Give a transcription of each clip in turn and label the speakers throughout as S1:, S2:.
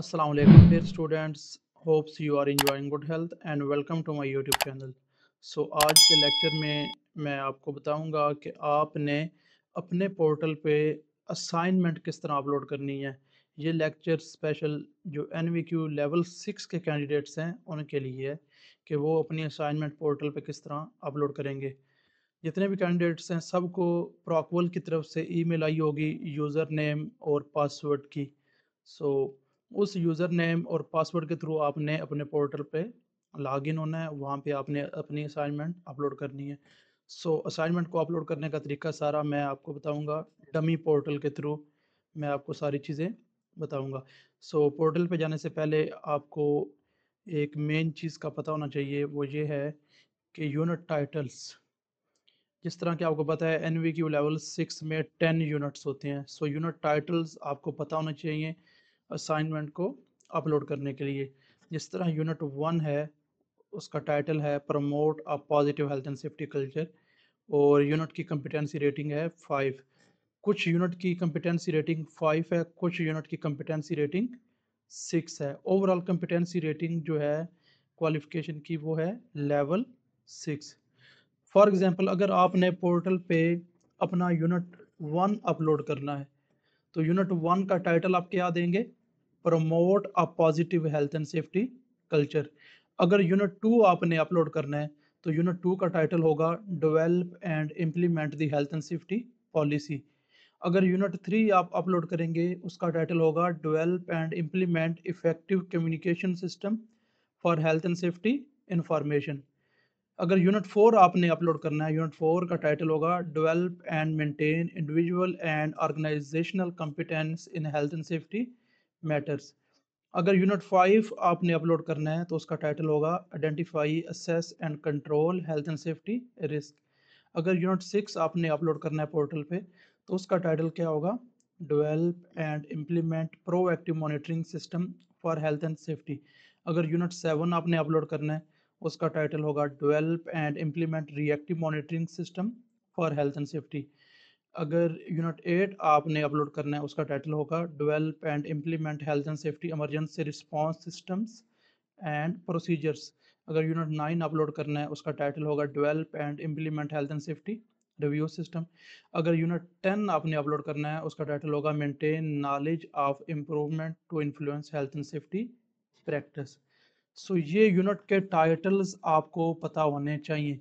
S1: अस्सलाम वालेकुम dear students hopes you are enjoying good health and welcome to my youtube channel so आज के lecture में मैं आपको बताऊंगा कि आपने अपने पोर्टल पे असाइनमेंट किस तरह अपलोड करनी है ये लेक्चर स्पेशल जो N V Q level six के कैंडिडेट्स हैं उनके लिए है कि वो अपनी असाइनमेंट पोर्टल पे किस तरह अपलोड करेंगे जितने भी कैंडिडेट्स हैं सबको प्रॉकवल की तरफ से ईमेल आई होगी यूज़र नेम और पासवर्ड की सो so, उस यूज़र नेम और पासवर्ड के थ्रू आपने अपने पोर्टल पे लॉग इन होना है वहाँ पे आपने अपनी असाइनमेंट अपलोड करनी है सो so, असाइनमेंट को अपलोड करने का तरीका सारा मैं आपको बताऊँगा डमी पोर्टल के थ्रू मैं आपको सारी चीज़ें बताऊँगा सो so, पोर्टल पर जाने से पहले आपको एक मेन चीज़ का पता होना चाहिए वो ये है कि यूनिट टाइटल्स जिस तरह के आपको पता है N V Q level six में टेन यूनिट्स होते हैं सो यूनिट टाइटल्स आपको पता होना चाहिए असाइनमेंट को अपलोड करने के लिए जिस तरह यूनिट वन है उसका टाइटल है promote a positive health and safety culture और यूनिट की कम्पिटेंसी रेटिंग है फाइव कुछ यूनिट की कम्पिटेंसी रेटिंग फाइव है कुछ यूनिट की कम्पिटेंसी रेटिंग सिक्स है ओवरऑल कम्पिटेंसी रेटिंग जो है क्वालिफिकेशन की वो है लेवल सिक्स फॉर एग्ज़ाम्पल अगर आपने पोर्टल पे अपना यूनिट वन अपलोड करना है तो यूनिट वन का टाइटल आप क्या देंगे promote a positive health and safety culture अगर यूनिट टू आपने अपलोड करना है तो यूनिट टू का टाइटल होगा develop and implement the health and safety policy अगर यूनिट थ्री आप अपलोड करेंगे उसका टाइटल होगा develop and implement effective communication system for health and safety information अगर यूनिट फोर आपने अपलोड करना है यूनिट फोर का टाइटल होगा develop and maintain individual and organisational competence in health and safety matters अगर यूनिट फाइव आपने upload करना है तो उसका टाइटल होगा identify assess and control health and safety risk अगर यूनिट सिक्स आपने अपलोड करना है पोर्टल पे तो उसका टाइटल क्या होगा develop and implement proactive monitoring system for health and safety अगर यूनिट सेवन आपने अपलोड करना है उसका टाइटल होगा develop and implement reactive monitoring system for health and safety अगर यूनिट एट आपने अपलोड करना है उसका टाइटल होगा develop and implement health and safety emergency response systems and procedures अगर यूनिट नाइन अपलोड करना है उसका टाइटल होगा develop and implement health and safety review system अगर यूनिट टेन आपने अपलोड करना है उसका टाइटल होगा maintain knowledge of improvement to influence health and safety practice so ये यूनिट के टाइटल्स आपको पता होने चाहिए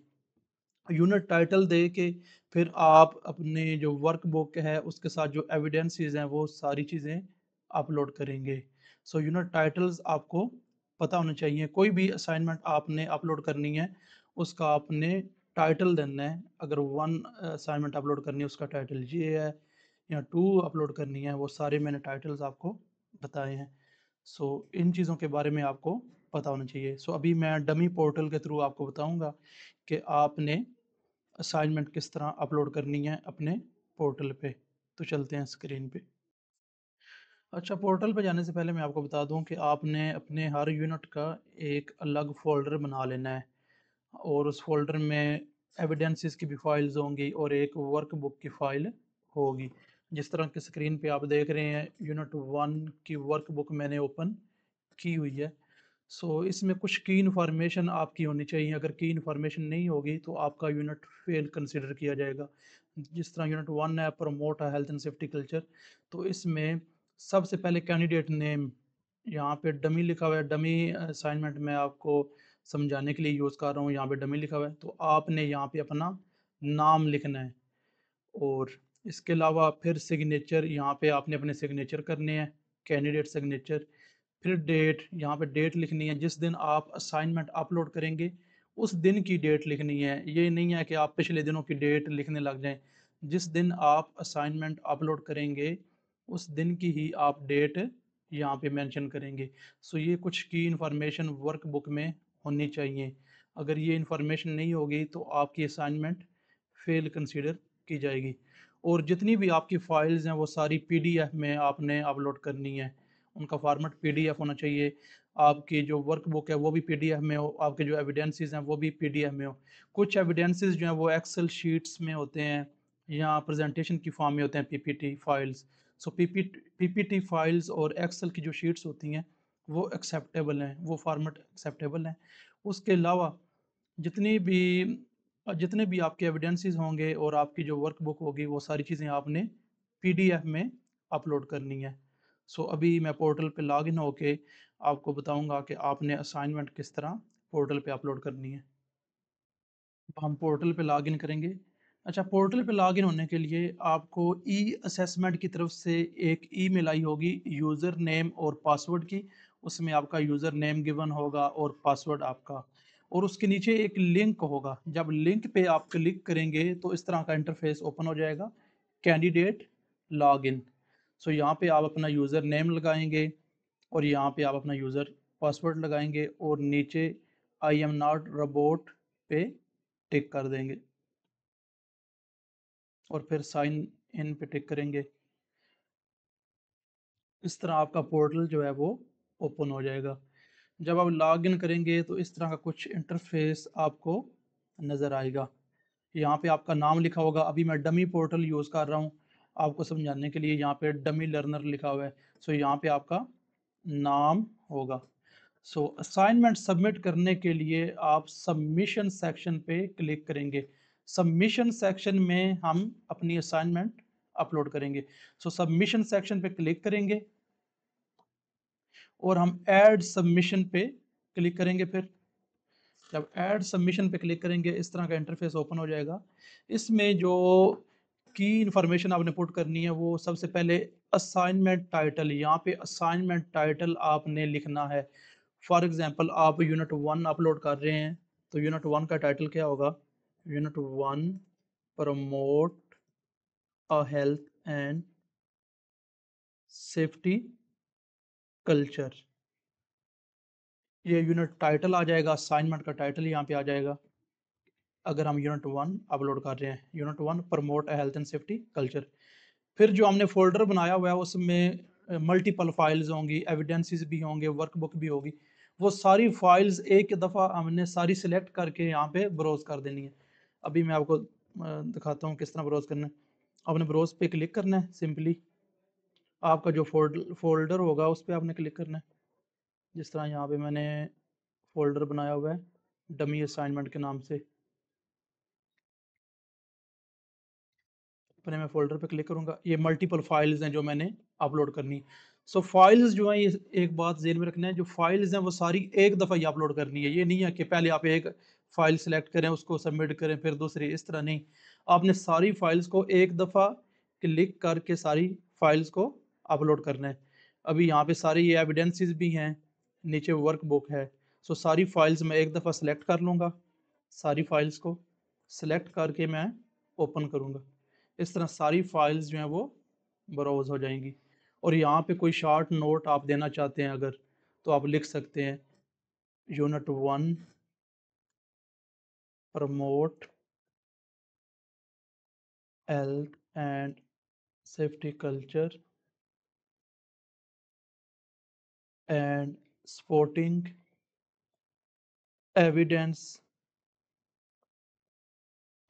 S1: यूनिट टाइटल दे के फिर आप अपने जो वर्क बुक है उसके साथ जो एविडेंसेस हैं वो सारी चीज़ें अपलोड करेंगे सो यूनिट टाइटल्स आपको पता होना चाहिए कोई भी असाइनमेंट आपने अपलोड करनी है उसका आपने टाइटल देना है अगर वन असाइनमेंट अपलोड करनी है उसका टाइटल ये है या टू अपलोड करनी है वो सारे मैंने टाइटल्स आपको बताए हैं सो so, इन चीज़ों के बारे में आपको पता होना चाहिए सो अभी मैं डमी पोर्टल के थ्रू आपको बताऊंगा कि आपने असाइनमेंट किस तरह अपलोड करनी है अपने पोर्टल पे तो चलते हैं स्क्रीन पे अच्छा पोर्टल पे जाने से पहले मैं आपको बता दूं कि आपने अपने हर यूनिट का एक अलग फोल्डर बना लेना है और उस फोल्डर में एविडेंसेस की भी फाइल्स होंगी और एक वर्क बुक की फाइल होगी जिस तरह की स्क्रीन पे आप देख रहे हैं यूनिट वन की वर्क बुक मैंने ओपन की हुई है सो इसमें कुछ की इन्फॉर्मेशन आपकी होनी चाहिए अगर की इन्फॉर्मेशन नहीं होगी तो आपका यूनिट फेल कंसिडर किया जाएगा जिस तरह यूनिट वन है प्रमोट है हेल्थ एंड सेफ्टी कल्चर तो इसमें सबसे पहले कैंडिडेट नेम यहाँ पे डमी लिखा हुआ है डमी असाइनमेंट में आपको समझाने के लिए यूज़ कर रहा हूँ यहाँ पे डमी लिखा हुआ है तो आपने यहाँ पे अपना नाम लिखना है और इसके अलावा फिर सिग्नेचर यहाँ पे आपने अपने सिग्नेचर करने हैं कैंडिडेट सिग्नेचर फिर डेट यहाँ पे डेट लिखनी है जिस दिन आप असाइनमेंट अपलोड करेंगे उस दिन की डेट लिखनी है ये नहीं है कि आप पिछले दिनों की डेट लिखने लग जाएं जिस दिन आप असाइनमेंट अपलोड करेंगे उस दिन की ही आप डेट यहाँ पे मेंशन करेंगे सो ये कुछ की इन्फॉर्मेशन वर्क बुक में होनी चाहिए अगर ये इन्फॉर्मेशन नहीं होगी तो आपकी असाइनमेंट फेल कंसिडर की जाएगी और जितनी भी आपकी फ़ाइल्स हैं वो सारी पी में आपने अपलोड करनी है उनका फॉर्मेट पीडीएफ होना चाहिए आपकी जो वर्क बुक है वो भी पीडीएफ में हो आपके जो एविडेंसेस हैं वो भी पीडीएफ में हो कुछ एविडेंसेस जो हैं वो एक्सेल शीट्स में होते हैं या प्रेजेंटेशन की फॉर्म में होते हैं PPT files so PPT files और एक्सेल की जो शीट्स होती हैं वो एक्सेप्टेबल हैं वो फॉर्मेट एक्सेप्टेबल हैं उसके अलावा जितनी भी जितने भी आपके एविडेंसेस होंगे और आपकी जो वर्क बुक होगी वो सारी चीज़ें आपने पीडीएफ में अपलोड करनी है सो अभी मैं पोर्टल पे लॉगिन होके आपको बताऊंगा कि आपने असाइनमेंट किस तरह पोर्टल पे अपलोड करनी है हम पोर्टल पे लॉगिन करेंगे अच्छा पोर्टल पे लॉगिन होने के लिए आपको ई असेसमेंट की तरफ से एक ई मेल आई होगी यूज़र नेम और पासवर्ड की उसमें आपका यूज़र नेम गिवन होगा और पासवर्ड आपका और उसके नीचे एक लिंक होगा जब लिंक पे आप क्लिक करेंगे तो इस तरह का इंटरफेस ओपन हो जाएगा कैंडिडेट लॉगिन सो यहाँ पे आप अपना यूज़र नेम लगाएंगे और यहाँ पे आप अपना यूज़र पासवर्ड लगाएंगे और नीचे आई एम नॉट रबोट पे टिक कर देंगे और फिर साइन इन पे टिक करेंगे इस तरह आपका पोर्टल जो है वो ओपन हो जाएगा जब आप लॉग इन करेंगे तो इस तरह का कुछ इंटरफेस आपको नज़र आएगा यहाँ पे आपका नाम लिखा होगा अभी मैं डमी पोर्टल यूज़ कर रहा हूँ आपको समझाने के लिए यहाँ पे डमी लर्नर लिखा हुआ है सो so, यहाँ पे आपका नाम होगा सो असाइनमेंट सबमिट करने के लिए आप सबमिशन सेक्शन पे क्लिक करेंगे सबमिशन सेक्शन में हम अपनी असाइनमेंट अपलोड करेंगे सो सबमिशन सेक्शन पे क्लिक करेंगे और हम ऐड सबमिशन पे क्लिक करेंगे फिर जब ऐड सबमिशन पे क्लिक करेंगे इस तरह का इंटरफेस ओपन हो जाएगा इसमें जो की इन्फॉर्मेशन आपने पुट करनी है वो सबसे पहले असाइनमेंट टाइटल यहाँ पे असाइनमेंट टाइटल आपने लिखना है फॉर एग्जांपल आप यूनिट वन अपलोड कर रहे हैं तो यूनिट वन का टाइटल क्या होगा unit one promote a health and safety culture ये यूनिट टाइटल आ जाएगा असाइनमेंट का टाइटल यहाँ पे आ जाएगा अगर हम यूनिट वन अपलोड कर रहे हैं unit one promote health and safety culture फिर जो हमने फोल्डर बनाया हुआ है उसमें मल्टीपल फाइल्स होंगी एविडेंसेस भी होंगे वर्कबुक भी होगी वो सारी फाइल्स एक दफ़ा हमने सारी सिलेक्ट करके यहाँ पे ब्रोज़ कर देनी है अभी मैं आपको दिखाता हूँ किस तरह ब्रोज़ करना है आपने ब्रोज़ पे क्लिक करना है सिंपली आपका जो फोल्ड फोल्डर होगा उस पर आपने क्लिक करना है जिस तरह यहाँ पे मैंने फोल्डर बनाया हुआ है डमी असाइनमेंट के नाम से अपने मैं फोल्डर पे क्लिक करूँगा ये मल्टीपल फाइल्स हैं जो मैंने अपलोड करनी सो so, फाइल्स जो हैं ये एक बात जेन में रखना है जो फाइल्स हैं वो सारी एक दफ़ा ही अपलोड करनी है ये नहीं है कि पहले आप एक फाइल सेलेक्ट करें उसको सबमिट करें फिर दूसरी इस तरह नहीं आपने सारी फाइल्स को एक दफ़ा क्लिक करके सारी फाइल्स को अपलोड करना है अभी यहाँ पे सारी ये एविडेंसेस भी हैं नीचे वर्क बुक है सो so, सारी फाइल्स मैं एक दफ़ा सेलेक्ट कर लूँगा सारी फाइल्स को सेलेक्ट करके मैं ओपन करूँगा इस तरह सारी फाइल्स जो हैं वो ब्राउज़ हो जाएंगी और यहाँ पे कोई शॉर्ट नोट आप देना चाहते हैं अगर तो आप लिख सकते हैं unit one promote health and safety culture and supporting evidence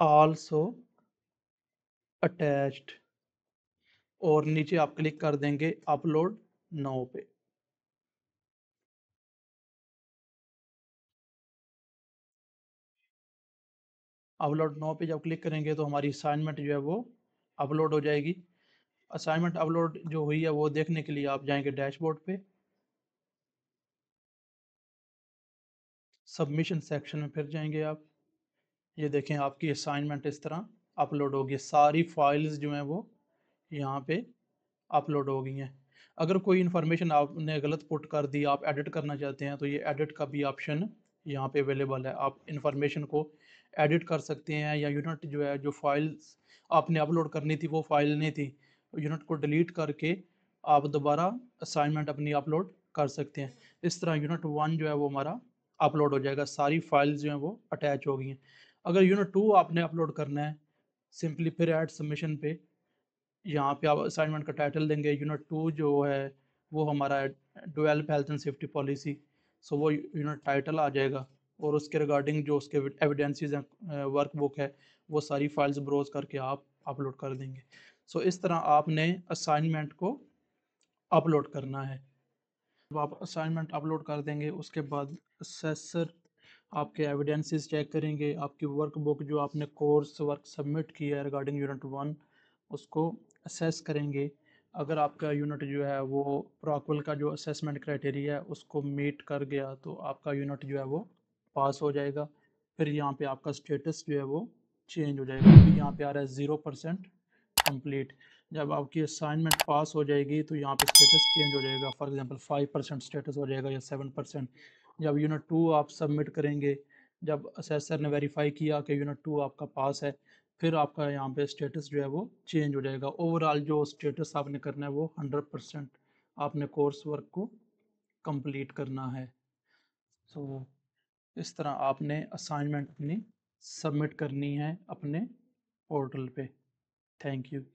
S1: also attached और नीचे आप क्लिक कर देंगे अपलोड नाउ पे अपलोड नाउ पे जब क्लिक करेंगे तो हमारी असाइनमेंट जो है वो अपलोड हो जाएगी असाइनमेंट अपलोड जो हुई है वो देखने के लिए आप जाएंगे डैशबोर्ड पे सबमिशन सेक्शन में फिर जाएंगे आप ये देखें आपकी असाइनमेंट इस तरह अपलोड होगी सारी फाइल्स जो हैं वो यहाँ पे अपलोड हो गई हैं अगर कोई इन्फॉर्मेशन आपने गलत पुट कर दी आप एडिट करना चाहते हैं तो ये एडिट का भी ऑप्शन यहाँ पे अवेलेबल है आप इन्फॉर्मेशन को एडिट कर सकते हैं या यूनिट जो है जो फाइल्स आपने अपलोड करनी थी वो फाइल नहीं थी यूनिट को डिलीट करके आप दोबारा असाइनमेंट अपनी अपलोड कर सकते हैं इस तरह यूनिट वन जो है वो हमारा अपलोड हो जाएगा सारी फाइल्स जो हैं वो अटैच हो गई हैं अगर यूनिट टू आपने अपलोड करना है सिंपली फिर ऐड सबमिशन पे यहाँ पे आप असाइनमेंट का टाइटल देंगे यूनिट टू जो है वो हमारा develop health and safety policy so वो यूनिट टाइटल आ जाएगा और उसके रिगार्डिंग जो उसके एविडेंसीज हैं वर्क बुक है वो सारी फाइल्स ब्रोज करके आप अपलोड कर देंगे सो so, इस तरह आपने असाइनमेंट को अपलोड करना है जब आप असाइनमेंट अपलोड कर देंगे उसके बाद असेसर आपके एविडेंसेस चेक करेंगे आपकी वर्क बुक जो आपने कोर्स वर्क सबमिट किया है रिगार्डिंग यूनिट वन उसको असेस करेंगे अगर आपका यूनिट जो है वो प्रॉक्वल का जो असेसमेंट क्राइटेरिया है उसको मीट कर गया तो आपका यूनिट जो है वो पास हो जाएगा फिर यहाँ पे आपका स्टेटस जो है वो चेंज हो जाएगा तो यहाँ पे आ रहा है ज़ीरो परसेंट कम्प्लीट जब आपकी असाइनमेंट पास हो जाएगी तो यहाँ पे स्टेटस चेंज हो जाएगा for example five percent status हो जाएगा या सेवन परसेंट जब यूनिट टू आप सबमिट करेंगे जब असेसर ने वेरीफाई किया कि यूनिट टू आपका पास है फिर आपका यहाँ पे स्टेटस जो है वो चेंज हो जाएगा ओवरऑल जो स्टेटस आपने करना है वो हंड्रेड परसेंट आपने कोर्स वर्क को कंप्लीट करना है सो so, इस तरह आपने असाइनमेंट अपनी सबमिट करनी है अपने पोर्टल पे थैंक यू